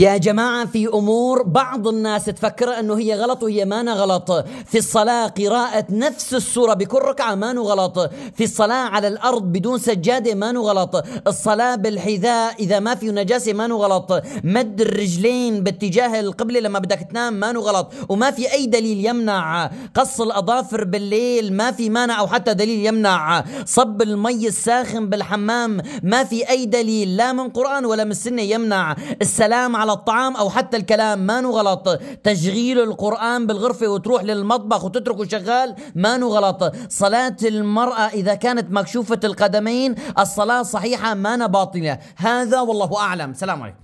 يا جماعة في أمور بعض الناس تفكر أنه هي غلط وهي ما غلط في الصلاة قراءة نفس السورة بكل ركعة ما غلط في الصلاة على الأرض بدون سجادة ما غلط الصلاة بالحذاء إذا ما في نجاسة ما غلط مد الرجلين باتجاه القبلة لما بدك تنام ما غلط وما في أي دليل يمنع قص الأظافر بالليل ما في مانع أو حتى دليل يمنع صب المي الساخن بالحمام ما في أي دليل لا من قرآن ولا من السنة يمنع السلام على على الطعام أو حتى الكلام ما غلط تشغيل القرآن بالغرفة وتروح للمطبخ وتتركه شغال ما غلط صلاة المرأة إذا كانت مكشوفة القدمين الصلاة صحيحة ما باطلة هذا والله أعلم سلام عليكم